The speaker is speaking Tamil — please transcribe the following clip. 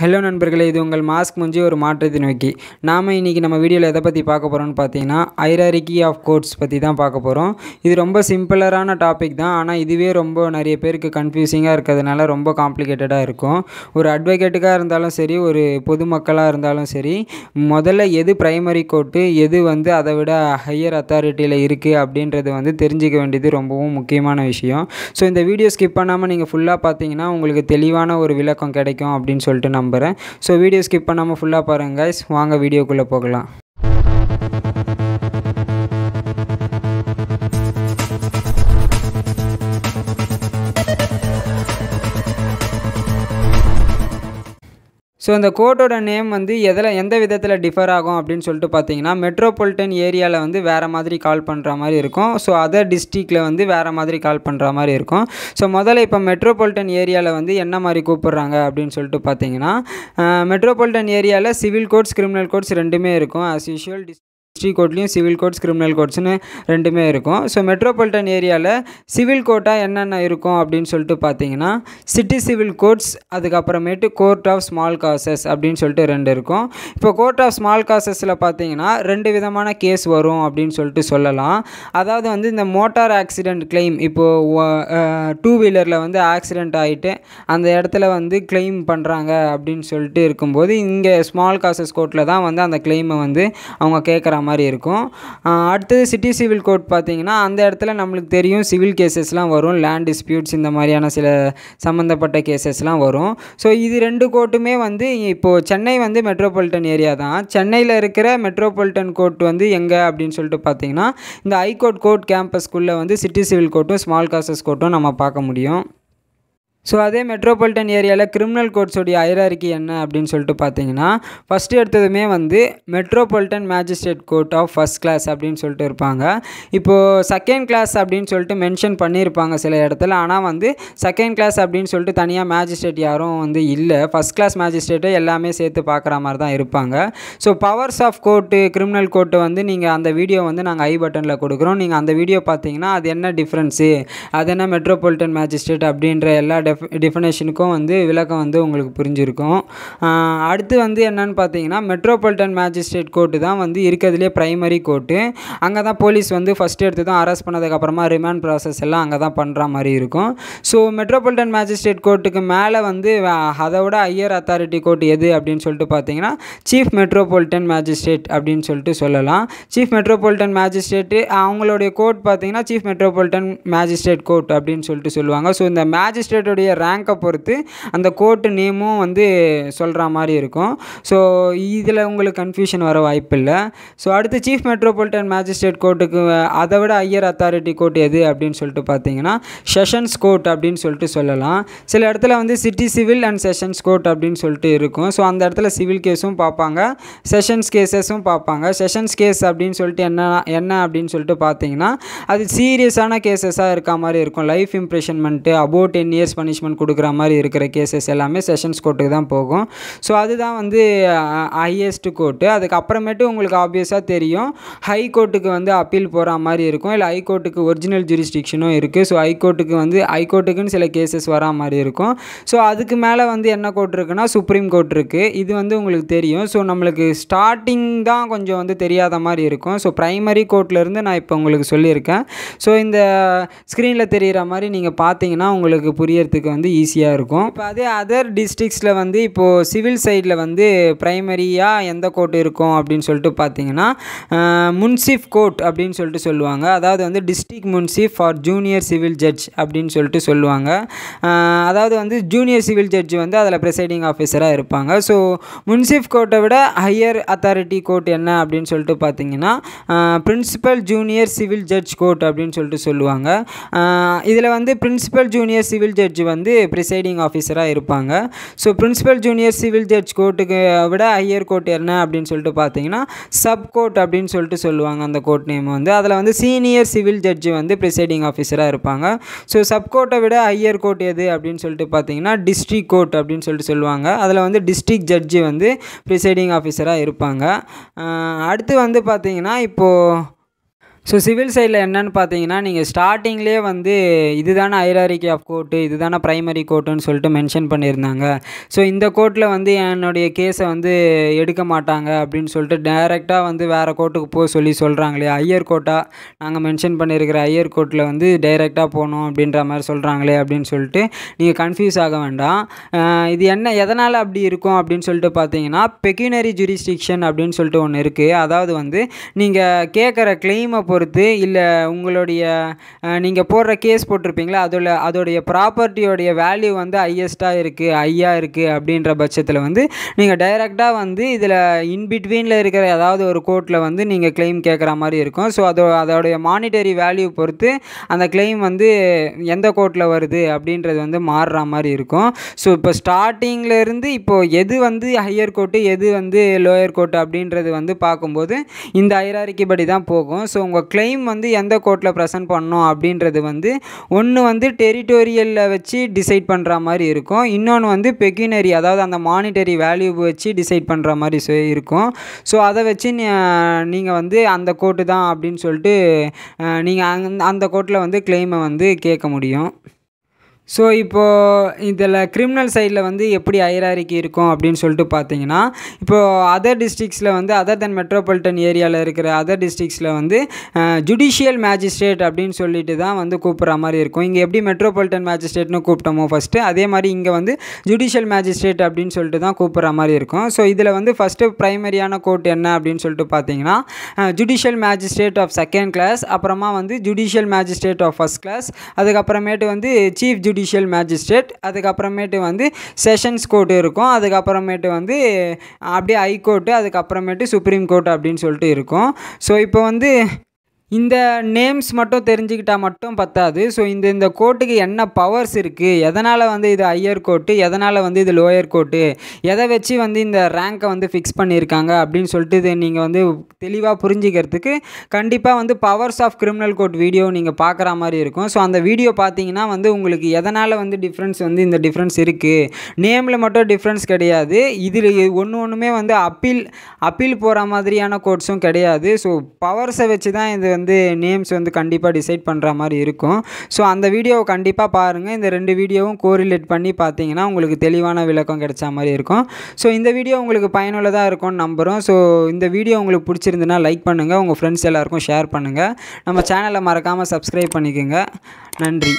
ஹலோ நண்பர்களே இது உங்கள் மாஸ்க் முஞ்சி ஒரு மாற்றத்தை நோக்கி நாம் இன்றைக்கி நம்ம வீடியோவில் எதை பற்றி பார்க்க போகிறோம்னு பார்த்தீங்கன்னா ஐராரிக்கி ஆஃப் கோட்ஸ் பற்றி தான் பார்க்க போகிறோம் இது ரொம்ப சிம்பிளரான டாபிக் தான் ஆனால் இதுவே ரொம்ப நிறைய பேருக்கு கன்ஃபியூசிங்காக இருக்கிறதுனால ரொம்ப காம்ப்ளிகேட்டடாக இருக்கும் ஒரு அட்வொகேட்டுக்காக இருந்தாலும் சரி ஒரு பொதுமக்களாக இருந்தாலும் சரி முதல்ல எது ப்ரைமரி கோர்ட்டு எது வந்து அதை விட ஹையர் அத்தாரிட்டியில் இருக்குது அப்படின்றது வந்து தெரிஞ்சிக்க வேண்டியது ரொம்பவும் முக்கியமான விஷயம் ஸோ இந்த வீடியோ ஸ்கிப் பண்ணாமல் நீங்கள் ஃபுல்லாக பார்த்தீங்கன்னா உங்களுக்கு தெளிவான ஒரு விளக்கம் கிடைக்கும் அப்படின்னு சொல்லிட்டு நம்ம நம்புகிறேன் ஸோ வீடியோ ஸ்கிப் பண்ணாமல் ஃபுல்லாக பாருங்கள் கைஸ் வாங்க வீடியோக்குள்ளே போகலாம் ஸோ இந்த கோர்ட்டோட நேம் வந்து எதில் எந்த விதத்தில் டிஃபர் ஆகும் அப்படின்னு சொல்லிட்டு பார்த்தீங்கன்னா மெட்ரோபாலிட்டன் ஏரியாவில் வந்து வேறு மாதிரி கால் பண்ணுற மாதிரி இருக்கும் ஸோ அதர் டிஸ்ட்ரிக்டில் வந்து வேறு மாதிரி கால் பண்ணுற மாதிரி இருக்கும் ஸோ முதல்ல இப்போ மெட்ரோபாலிட்டன் ஏரியாவில் வந்து என்ன மாதிரி கூப்பிட்றாங்க அப்படின்னு சொல்லிட்டு பார்த்தீங்கன்னா மெட்ரோபாலிட்டன் ஏரியாவில் சிவில் கோர்ட்ஸ் கிரிமினல் கோர்ட்ஸ் ரெண்டுமே இருக்கும் ஆஸ் யூஷுவல் டிஸ் டிஸ்ட்ரிக் கோர்ட்லேயும் சிவில் கோர்ட்ஸ் கிரிமினல் கோர்ட்ஸ்னு ரெண்டுமே இருக்கும் ஸோ மெட்ரோபாலிட்டன் ஏரியாவில் சிவில் கோர்ட்டாக என்னென்ன இருக்கும் அப்படின்னு சொல்லிட்டு பார்த்தீங்கன்னா சிட்டி சிவில் கோர்ட்ஸ் அதுக்கப்புறமேட்டு கோர்ட் ஆஃப் ஸ்மால் காசஸ் அப்படின்னு சொல்லிட்டு ரெண்டு இருக்கும் இப்போ கோர்ட் ஆஃப் ஸ்மால் காசஸில் பார்த்தீங்கன்னா ரெண்டு விதமான கேஸ் வரும் அப்படின்னு சொல்லிட்டு சொல்லலாம் அதாவது வந்து இந்த மோட்டார் ஆக்சிடெண்ட் கிளைம் இப்போது டூ வீலரில் வந்து ஆக்சிடெண்ட் ஆகிட்டு அந்த இடத்துல வந்து கிளைம் பண்ணுறாங்க அப்படின்னு சொல்லிட்டு இருக்கும்போது இங்கே ஸ்மால் காசஸ் கோர்ட்டில் தான் வந்து அந்த கிளைமை வந்து அவங்க கேட்குற மாதிரி இருக்கும் அடுத்தது சிட்டி சிவில் கோர்ட் பார்த்திங்கன்னா அந்த இடத்துல நம்மளுக்கு தெரியும் சிவில் கேசஸ்லாம் வரும் லேண்ட் டிஸ்பியூட்ஸ் இந்த மாதிரியான சில சம்மந்தப்பட்ட கேசஸ்லாம் வரும் ஸோ இது ரெண்டு கோர்ட்டுமே வந்து இப்போது சென்னை வந்து மெட்ரோபாலிட்டன் ஏரியா தான் சென்னையில் இருக்கிற மெட்ரோபாலிட்டன் கோர்ட் வந்து எங்கே அப்படின்னு சொல்லிட்டு பார்த்தீங்கன்னா இந்த ஹைகோர்ட் கோர்ட் கேம்பஸ்க்குள்ளே வந்து சிட்டி சிவில் கோர்ட்டும் ஸ்மால் காசஸ் கோர்ட்டும் நம்ம பார்க்க முடியும் ஸோ அதே மெட்ரோபாலிட்டன் ஏரியாவில் கிரிமினல் கோர்ட்ஸோடைய ஐராரிக்கி என்ன அப்படின்னு சொல்லிட்டு பார்த்தீங்கன்னா ஃபஸ்ட்டு எடுத்ததுமே வந்து metropolitan magistrate court of first class அப்படின்னு சொல்லிட்டு இருப்பாங்க இப்போது செகண்ட் கிளாஸ் அப்படின்னு சொல்லிட்டு மென்ஷன் பண்ணியிருப்பாங்க சில இடத்துல ஆனால் வந்து செகண்ட் கிளாஸ் அப்படின்னு சொல்லிட்டு தனியாக மேஜிஸ்ட்ரேட் யாரும் வந்து இல்லை ஃபஸ்ட் கிளாஸ் மேஜிஸ்ட்ரேட்டை எல்லாமே சேர்த்து பார்க்குற மாதிரி தான் இருப்பாங்க so powers of court criminal court வந்து நீங்கள் அந்த வீடியோ வந்து நாங்கள் ஐ பட்டனில் கொடுக்குறோம் நீங்கள் அந்த வீடியோ பார்த்தீங்கன்னா அது என்ன டிஃப்ரென்ஸு அது என்ன மெட்ரோபாலிட்டன் மேஜிஸ்ட்ரேட் அப்படின்ற எல்லா டெஃபினேஷனுக்கும் வந்து விளக்கம் வந்து உங்களுக்கு புரிஞ்சிருக்கும் அடுத்து வந்து என்னென்னு பார்த்தீங்கன்னா மெட்ரோபாலிட்டன் மேஜிஸ்ட்ரேட் கோர்ட்டு தான் வந்து இருக்கிறதுலே ப்ரைமரி கோர்ட்டு அங்கே தான் போலீஸ் வந்து ஃபஸ்ட்டு எடுத்து தான் அரெஸ்ட் பண்ணதுக்கப்புறமா ரிமாண்ட் ப்ராசஸ் எல்லாம் அங்கே தான் பண்ணுற மாதிரி இருக்கும் ஸோ மெட்ரோபாலிட்டன் மேஜிஸ்ட்ரேட் கோர்ட்டுக்கு மேலே வந்து அதை விட ஹையர் அத்தாரிட்டி கோர்ட் எது அப்படின்னு சொல்லிட்டு பார்த்தீங்கன்னா சீஃப் மெட்ரோபாலிட்டன் மேஜிஸ்ட்ரேட் அப்படின்னு சொல்லிட்டு சொல்லலாம் சீஃப் மெட்ரோபாலிட்டன் மேஜிஸ்ட்ரேட்டு அவங்களுடைய கோர்ட் பார்த்தீங்கன்னா சீஃப் மெட்ரோபாலிட்டன் மேஜிஸ்ட்ரேட் கோர்ட் அப்படின்னு சொல்லிட்டு சொல்லுவாங்க ஸோ இந்த மேஜிஸ்ட்ரேட்டோட நம்மளுடைய ரேங்கை பொறுத்து அந்த கோட்டு நேமும் வந்து சொல்கிற மாதிரி இருக்கும் ஸோ இதில் உங்களுக்கு கன்ஃபியூஷன் வர வாய்ப்பு இல்லை ஸோ அடுத்து சீஃப் மெட்ரோபாலிட்டன் மேஜிஸ்ட்ரேட் கோர்ட்டுக்கு அதை விட ஹையர் அத்தாரிட்டி கோர்ட் எது அப்படின்னு சொல்லிட்டு பார்த்தீங்கன்னா செஷன்ஸ் கோர்ட் அப்படின்னு சொல்லிட்டு சொல்லலாம் சில இடத்துல வந்து city civil and sessions court அப்படின்னு சொல்லிட்டு இருக்கும் ஸோ அந்த இடத்துல சிவில் கேஸும் பார்ப்பாங்க செஷன்ஸ் கேஸஸும் பார்ப்பாங்க செஷன்ஸ் கேஸ் அப்படின்னு சொல்லிட்டு என்ன என்ன அப்படின்னு சொல்லிட்டு பார்த்தீங்கன்னா அது சீரியஸான கேசஸாக இருக்க மாதிரி இருக்கும் life imprisonment about ten years பண்ணி பனிஷ்மெண்ட் கொடுக்குற மாதிரி இருக்கிற கேசஸ் எல்லாமே செஷன்ஸ் கோர்ட்டுக்கு தான் போகும் ஸோ அதுதான் வந்து ஹையஸ்ட் கோர்ட்டு அதுக்கப்புறமேட்டு உங்களுக்கு ஆப்வியஸாக தெரியும் ஹை கோர்ட்டுக்கு வந்து அப்பீல் போகிற மாதிரி இருக்கும் இல்லை ஹை கோர்ட்டுக்கு ஒரிஜினல் ஜூரிஸ்டிக்ஷனும் இருக்குது ஸோ ஹை கோர்ட்டுக்கு வந்து ஹை கோர்ட்டுக்குன்னு சில கேசஸ் வரா மாதிரி இருக்கும் ஸோ அதுக்கு மேலே வந்து என்ன கோர்ட் இருக்குன்னா சுப்ரீம் கோர்ட் இருக்குது இது வந்து உங்களுக்கு தெரியும் ஸோ நம்மளுக்கு ஸ்டார்டிங் தான் கொஞ்சம் வந்து தெரியாத மாதிரி இருக்கும் ஸோ ப்ரைமரி கோர்ட்லேருந்து நான் இப்போ உங்களுக்கு சொல்லியிருக்கேன் ஸோ இந்த ஸ்க்ரீனில் தெரிகிற மாதிரி நீங்கள் பார்த்தீங்கன்னா உங்களுக்கு புரியறதுக்கு பண்ணுறதுக்கு வந்து ஈஸியாக இருக்கும் இப்போ அதே அதர் டிஸ்ட்ரிக்ஸில் வந்து இப்போது சிவில் சைடில் வந்து ப்ரைமரியாக எந்த கோர்ட் இருக்கும் அப்படின்னு சொல்லிட்டு பார்த்தீங்கன்னா முன்சிஃப் கோர்ட் அப்படின்னு சொல்லிட்டு சொல்லுவாங்க அதாவது வந்து district munsif for junior civil judge அப்படின்னு சொல்லிட்டு சொல்லுவாங்க அதாவது வந்து ஜூனியர் சிவில் ஜட்ஜ் வந்து அதில் ப்ரிசைடிங் ஆஃபீஸராக இருப்பாங்க ஸோ முன்சிஃப் கோர்ட்டை விட ஹையர் அத்தாரிட்டி கோர்ட் என்ன அப்படின்னு சொல்லிட்டு பார்த்தீங்கன்னா principal junior civil judge court அப்படின்னு சொல்லிட்டு சொல்லுவாங்க இதில் வந்து பிரின்சிபல் ஜூனியர் சிவில் ஜட்ஜ் வந்து ப்ரிசைடிங் ஆஃபீஸராக இருப்பாங்க so principal junior civil judge கோர்ட்டுக்கு விட ஹையர் கோர்ட் என்ன அப்படின்னு சொல்லிட்டு பார்த்தீங்கன்னா சப் கோர்ட் அப்படின்னு சொல்லிட்டு சொல்லுவாங்க அந்த கோர்ட் நேம் வந்து அதில் வந்து சீனியர் சிவில் ஜட்ஜு வந்து ப்ரிசைடிங் ஆஃபீஸராக இருப்பாங்க ஸோ சப் கோர்ட்டை விட ஹையர் கோர்ட் எது அப்படின்னு சொல்லிட்டு பார்த்தீங்கன்னா டிஸ்ட்ரிக் கோர்ட் அப்படின்னு சொல்லிட்டு சொல்லுவாங்க அதில் வந்து டிஸ்ட்ரிக் ஜட்ஜு வந்து ப்ரிசைடிங் ஆஃபீஸராக இருப்பாங்க அடுத்து வந்து பார்த்திங்கன்னா இப்போது ஸோ சிவில் சைடில் என்னென்னு பார்த்தீங்கன்னா நீங்கள் ஸ்டார்டிங்லேயே வந்து இதுதானே ஐராரிக்கி ஆஃப் கோர்ட்டு இதுதானே ப்ரைமரி கோர்ட்டுன்னு சொல்லிட்டு மென்ஷன் பண்ணியிருந்தாங்க ஸோ இந்த கோர்ட்டில் வந்து என்னுடைய கேஸை வந்து எடுக்க மாட்டாங்க அப்படின்னு சொல்லிட்டு டைரெக்டாக வந்து வேறு கோர்ட்டுக்கு போக சொல்லி சொல்கிறாங்க இல்லையா கோர்ட்டாக நாங்கள் மென்ஷன் பண்ணியிருக்கிற ஐயர் கோர்ட்டில் வந்து டைரெக்டாக போகணும் அப்படின்ற மாதிரி சொல்கிறாங்களே அப்படின்னு சொல்லிட்டு நீங்கள் கன்ஃபியூஸ் ஆக வேண்டாம் இது என்ன எதனால் அப்படி இருக்கும் அப்படின்னு சொல்லிட்டு பார்த்தீங்கன்னா பெக்யூனரி ஜுரிஸ்டிக்ஷன் அப்படின்னு சொல்லிட்டு ஒன்று இருக்குது அதாவது வந்து நீங்கள் கேட்குற கிளைமை பொறுத்து இல்லை உங்களுடைய நீங்கள் போடுற கேஸ் போட்டிருப்பீங்களா அதோட அதோடைய ப்ராப்பர்ட்டியோடைய வேல்யூ வந்து ஹையஸ்ட்டாக இருக்குது ஹையாக இருக்குது அப்படின்ற பட்சத்தில் வந்து நீங்கள் டைரெக்டாக வந்து இதில் இன்பிட்வீனில் இருக்கிற ஏதாவது ஒரு கோர்ட்டில் வந்து நீங்கள் கிளைம் கேட்குற மாதிரி இருக்கும் ஸோ அதோ அதோடைய மானிட்டரி வேல்யூ பொறுத்து அந்த கிளைம் வந்து எந்த கோர்ட்டில் வருது அப்படின்றது வந்து மாறுற மாதிரி இருக்கும் ஸோ இப்போ ஸ்டார்டிங்லேருந்து இப்போது எது வந்து ஹையர் கோர்ட்டு எது வந்து லோயர் கோர்ட்டு அப்படின்றது வந்து பார்க்கும்போது இந்த ஐராரிக்கு படி தான் போகும் ஸோ உங்கள் நம்ம கிளைம் வந்து எந்த கோர்ட்டில் ப்ரெசென்ட் பண்ணோம் அப்படின்றது வந்து ஒன்று வந்து டெரிட்டோரியலில் வச்சு டிசைட் பண்ணுற மாதிரி இருக்கும் இன்னொன்று வந்து பெக்யூனரி அதாவது அந்த மானிட்டரி வேல்யூ வச்சு டிசைட் பண்ணுற மாதிரி இருக்கும் ஸோ அதை வச்சு நீங்கள் வந்து அந்த கோர்ட்டு தான் அப்படின்னு சொல்லிட்டு நீங்கள் அந்த கோர்ட்டில் வந்து கிளைமை வந்து கேட்க முடியும் ஸோ இப்போது இதில் கிரிமினல் சைடில் வந்து எப்படி ஐராரிக்கு இருக்கும் அப்படின்னு சொல்லிட்டு பார்த்தீங்கன்னா இப்போது அதர் டிஸ்ட்ரிக்ஸில் வந்து அதர் தென் மெட்ரோபாலிட்டன் ஏரியாவில் இருக்கிற அதர் டிஸ்ட்ரிக்ஸில் வந்து ஜுடிஷியல் மேஜிஸ்ட்ரேட் அப்படின்னு சொல்லிட்டு தான் வந்து கூப்பிட்ற மாதிரி இருக்கும் இங்கே எப்படி மெட்ரோபாலிட்டன் மேஜிஸ்ட்ரேட்னு கூப்பிட்டோமோ ஃபஸ்ட்டு அதே மாதிரி இங்கே வந்து ஜுடிஷியல் மேஜிஸ்ட்ரேட் அப்படின்னு சொல்லிட்டு தான் கூப்பிட்ற மாதிரி இருக்கும் ஸோ இதில் வந்து ஃபஸ்ட்டு ப்ரைமரியான கோர்ட் என்ன அப்படின்னு சொல்லிட்டு பார்த்தீங்கன்னா judicial magistrate of second class அப்புறமா வந்து judicial magistrate of first class அதுக்கப்புறமேட்டு வந்து சீஃப் ஜுடி ஜுடிஷியல் மேஜிஸ்ட்ரேட் அதுக்கப்புறமேட்டு வந்து செஷன்ஸ் கோர்ட்டு இருக்கும் அதுக்கப்புறமேட்டு வந்து அப்படியே ஹை கோர்ட்டு அதுக்கப்புறமேட்டு சுப்ரீம் கோர்ட் அப்படின்னு சொல்லிட்டு இருக்கும் ஸோ இப்போ வந்து இந்த நேம்ஸ் மட்டும் தெரிஞ்சுக்கிட்டால் மட்டும் பத்தாது ஸோ இந்த இந்த கோர்ட்டுக்கு என்ன பவர்ஸ் இருக்குது எதனால் வந்து இது ஹையர் கோர்ட்டு எதனால் வந்து இது லோயர் கோர்ட்டு எதை வச்சு வந்து இந்த ரேங்க்கை வந்து ஃபிக்ஸ் பண்ணியிருக்காங்க அப்படின்னு சொல்லிட்டு இது நீங்கள் வந்து தெளிவாக புரிஞ்சுக்கிறதுக்கு கண்டிப்பாக வந்து powers of criminal court video நீங்கள் பார்க்குற மாதிரி இருக்கும் ஸோ அந்த வீடியோ பார்த்தீங்கன்னா வந்து உங்களுக்கு எதனால் வந்து டிஃப்ரென்ஸ் வந்து இந்த டிஃப்ரென்ஸ் இருக்குது நேமில் மட்டும் டிஃப்ரென்ஸ் கிடையாது இதில் ஒன்று ஒன்றுமே வந்து அப்பீல் அப்பீல் போகிற மாதிரியான கோர்ட்ஸும் கிடையாது ஸோ பவர்ஸை வச்சு தான் இது வந்து நேம்ஸ் வந்து கண்டிப்பாக டிசைட் பண்ணுற மாதிரி இருக்கும் ஸோ அந்த வீடியோவை கண்டிப்பாக பாருங்கள் இந்த ரெண்டு வீடியோவும் கோரிலேட் பண்ணி பார்த்தீங்கன்னா உங்களுக்கு தெளிவான விளக்கம் கிடைச்ச மாதிரி இருக்கும் ஸோ இந்த வீடியோ உங்களுக்கு பயனுள்ளதாக இருக்கும்னு நம்புகிறோம் ஸோ இந்த வீடியோ உங்களுக்கு பிடிச்சிருந்துன்னா லைக் பண்ணுங்கள் உங்கள் ஃப்ரெண்ட்ஸ் எல்லாருக்கும் ஷேர் பண்ணுங்கள் நம்ம சேனலை மறக்காமல் சப்ஸ்கிரைப் பண்ணிக்கோங்க நன்றி